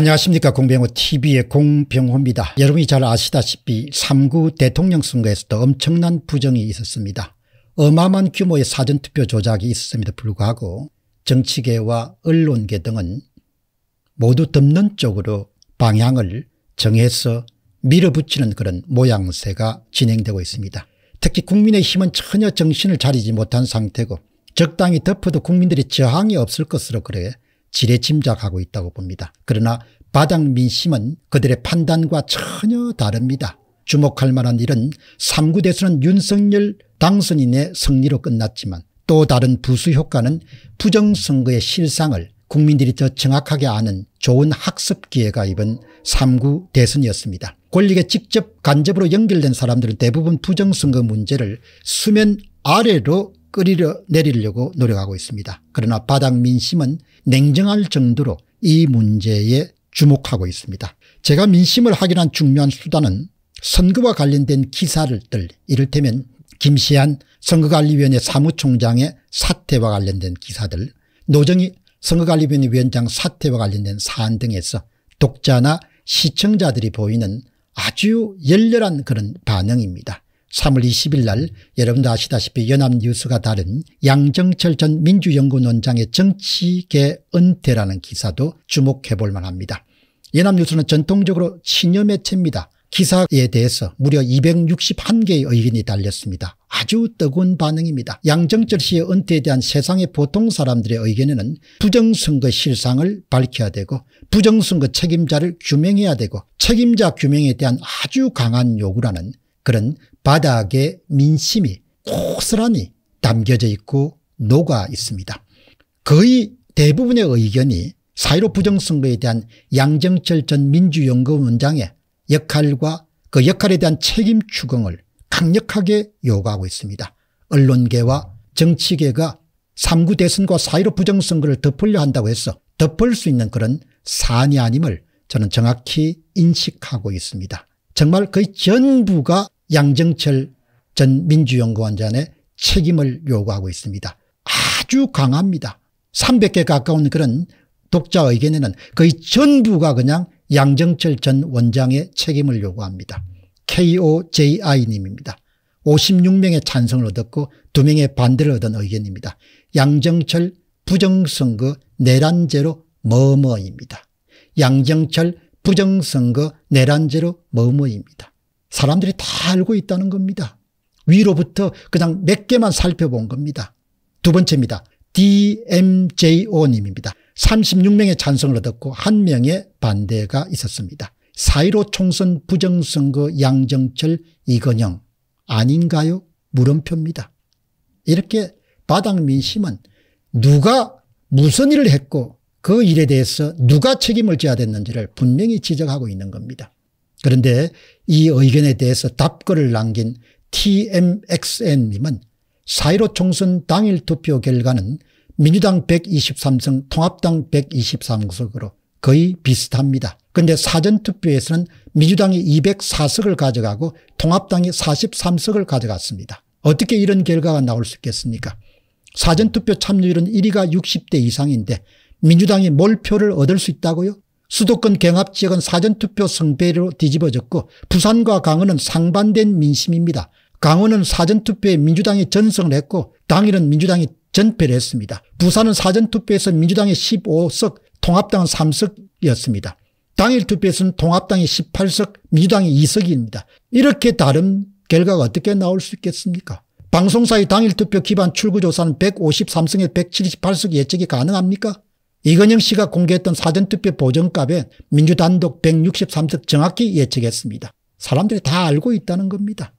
안녕하십니까 공병호 tv의 공병호입니다. 여러분이 잘 아시다시피 3구 대통령 선거에서도 엄청난 부정이 있었습니다. 어마어마한 규모의 사전투표 조작이 있었음에도 불구하고 정치계와 언론계 등은 모두 덮는 쪽으로 방향을 정해서 밀어붙이는 그런 모양새가 진행되고 있습니다. 특히 국민의힘은 전혀 정신을 차리지 못한 상태고 적당히 덮어도 국민들이 저항이 없을 것으로 그래 지레짐작하고 있다고 봅니다. 그러나 바장민심은 그들의 판단과 전혀 다릅니다. 주목할 만한 일은 3구 대선은 윤석열 당선인의 승리로 끝났지만 또 다른 부수 효과는 부정선거의 실상을 국민들이 더 정확하게 아는 좋은 학습 기회가 입은 3구 대선이었습니다. 권력에 직접 간접으로 연결된 사람들은 대부분 부정선거 문제를 수면 아래로 끌어 내리려고 노력하고 있습니다. 그러나 바닥 민심은 냉정할 정도로 이 문제에 주목하고 있습니다. 제가 민심을 확인한 중요한 수단은 선거와 관련된 기사를 들 이를테면 김시한 선거관리위원회 사무총장의 사태와 관련된 기사들 노정희 선거관리위원회 위원장 사태와 관련된 사안 등에서 독자나 시청자들이 보이는 아주 열렬한 그런 반응입니다. 3월 20일 날 여러분도 아시다시피 연합뉴스가 다른 양정철 전 민주연구원장의 정치계 은퇴라는 기사도 주목해볼 만합니다. 연합뉴스는 전통적으로 신념 매체입니다. 기사에 대해서 무려 261개의 의견이 달렸습니다. 아주 뜨거운 반응입니다. 양정철 씨의 은퇴에 대한 세상의 보통 사람들의 의견에는 부정선거 실상을 밝혀야 되고 부정선거 책임자를 규명해야 되고 책임자 규명에 대한 아주 강한 요구라는 그런 바닥에 민심이 고스란히 담겨져 있고 녹아 있습니다. 거의 대부분의 의견이 사이로 부정선거에 대한 양정철 전 민주연구원장의 역할과 그 역할에 대한 책임 추궁을 강력하게 요구하고 있습니다. 언론계와 정치계가 3구 대선과 사이로 부정선거를 덮으려 한다고 해서 덮을 수 있는 그런 사안이 아님을 저는 정확히 인식하고 있습니다. 정말 거의 전부가 양정철 전 민주연구원장의 책임을 요구하고 있습니다. 아주 강합니다. 300개 가까운 그런 독자 의견에는 거의 전부가 그냥 양정철 전 원장의 책임을 요구합니다. KOJI님입니다. 56명의 찬성을 얻었고 2명의 반대를 얻은 의견입니다. 양정철 부정선거 내란죄로 머머입니다. 양정철 부정선거 내란죄로 머머입니다. 사람들이 다 알고 있다는 겁니다. 위로부터 그냥 몇 개만 살펴본 겁니다. 두 번째입니다. DMJO님입니다. 36명의 찬성을 얻었고 1명의 반대가 있었습니다. 4.15 총선 부정선거 양정철 이건영 아닌가요? 물음표입니다. 이렇게 바닥 민심은 누가 무슨 일을 했고 그 일에 대해서 누가 책임을 져야 됐는지를 분명히 지적하고 있는 겁니다. 그런데 이 의견에 대해서 답글을 남긴 TMXN님은 사이로 총선 당일 투표 결과는 민주당 123석 통합당 123석으로 거의 비슷합니다. 근데 사전투표에서는 민주당이 204석을 가져가고 통합당이 43석을 가져갔습니다. 어떻게 이런 결과가 나올 수 있겠습니까 사전투표 참여율은 1위가 60대 이상인데 민주당이 몰표를 얻을 수 있다고요 수도권 경합지역은 사전투표 성패로 뒤집어졌고 부산과 강원은 상반된 민심입니다. 강원은 사전투표에 민주당이 전승을 했고 당일은 민주당이 전패를 했습니다. 부산은 사전투표에서 민주당이 15석 통합당은 3석이었습니다. 당일 투표에서는 통합당이 18석 민주당이 2석입니다. 이렇게 다른 결과가 어떻게 나올 수 있겠습니까 방송사의 당일 투표 기반 출구조사는 153석에 178석 예측이 가능합니까 이건영 씨가 공개했던 사전투표 보정값에 민주단독 163석 정확히 예측했습니다. 사람들이 다 알고 있다는 겁니다.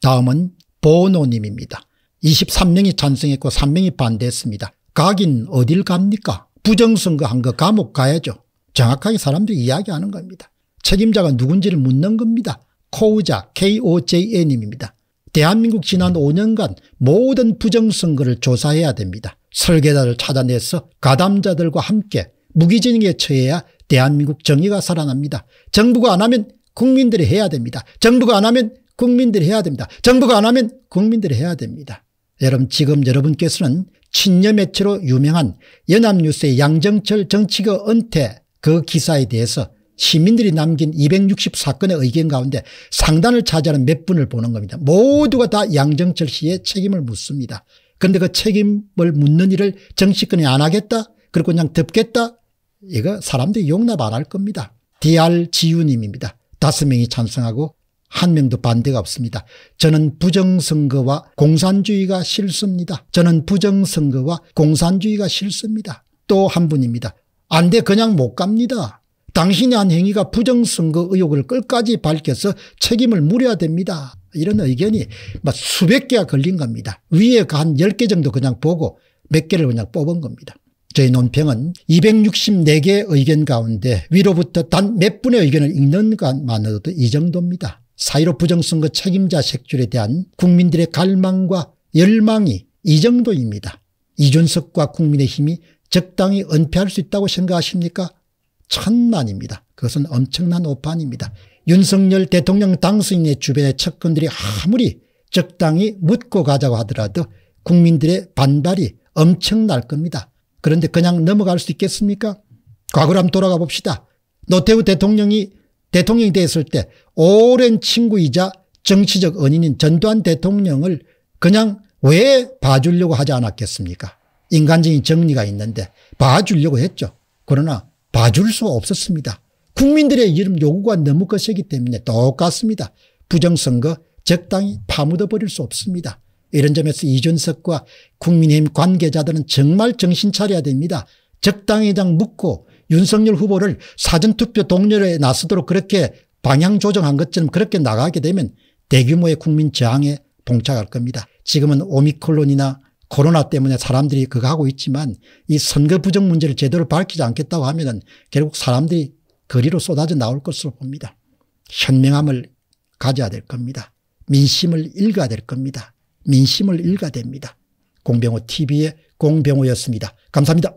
다음은 보노님입니다. 23명이 찬성했고 3명이 반대했습니다. 각인 어딜 갑니까? 부정선거 한 거 감옥 가야죠. 정확하게 사람들이 이야기하는 겁니다. 책임자가 누군지를 묻는 겁니다. 코우자 k o j n 님입니다 대한민국 지난 5년간 모든 부정선거를 조사해야 됩니다. 설계자를 찾아내서 가담자들과 함께 무기징역에 처해야 대한민국 정의가 살아납니다. 정부가 안 하면 국민들이 해야 됩니다. 정부가 안 하면 국민들이 해야 됩니다. 정부가 안 하면 국민들이 해야 됩니다. 여러분 지금 여러분께서는 친녀 매체로 유명한 연합뉴스의 양정철 정치가 은퇴 그 기사에 대해서 시민들이 남긴 2 6 0사건의 의견 가운데 상단을 차지하는 몇 분을 보는 겁니다. 모두가 다 양정철 씨의 책임을 묻습니다. 그런데 그 책임을 묻는 일을 정치권이 안 하겠다? 그리고 그냥 덮겠다? 이거 사람들이 용납 안 할 겁니다. DR 지유님입니다. 다섯 명이 찬성하고 한 명도 반대가 없습니다. 저는 부정선거와 공산주의가 싫습니다. 저는 부정선거와 공산주의가 싫습니다. 또 한 분입니다. 안 돼 그냥 못 갑니다. 당신이 한 행위가 부정선거 의혹을 끝까지 밝혀서 책임을 물어야 됩니다. 이런 의견이 막 수백 개가 걸린 겁니다. 위에 그 한 10개 정도 그냥 보고 몇 개를 그냥 뽑은 겁니다. 저희 논평은 264개의 의견 가운데 위로부터 단 몇 분의 의견을 읽는 것만으로도 이 정도입니다. 사이로 부정선거 책임자 색출에 대한 국민들의 갈망과 열망이 이 정도입니다. 이준석과 국민의힘이 적당히 은폐할 수 있다고 생각하십니까? 천만입니다. 그것은 엄청난 오판입니다. 윤석열 대통령 당선인의 주변의 측근들이 아무리 적당히 묻고 가자고 하더라도 국민들의 반발이 엄청날 겁니다. 그런데 그냥 넘어갈 수 있겠습니까? 과거로 한번 돌아가 봅시다. 노태우 대통령이 대통령이 됐을때 오랜 친구이자 정치적 언인인 전두환 대통령을 그냥 왜 봐주려고 하지 않았겠습니까? 인간적인 정리가 있는데 봐주려고 했죠. 그러나 봐줄 수 없었습니다. 국민들의 이름 요구가 너무 거세기 때문에 똑같습니다. 부정선거 적당히 파묻어 버릴 수 없습니다. 이런 점에서 이준석과 국민의힘 관계자들은 정말 정신 차려야 됩니다. 적당히장 묻고 윤석열 후보를 사전투표 동료에 나서도록 그렇게 방향 조정한 것처럼 그렇게 나가게 되면 대규모의 국민 저항에 봉착할 겁니다. 지금은 오미콜론이나 코로나 때문에 사람들이 그거 하고 있지만 이 선거 부정 문제를 제대로 밝히지 않겠다고 하면 은 결국 사람들이 거리로 쏟아져 나올 것으로 봅니다. 현명함을 가져야 될 겁니다. 민심을 읽어야 될 겁니다. 민심을 읽어야 됩니다. 공병호 TV의 공병호였습니다. 감사합니다.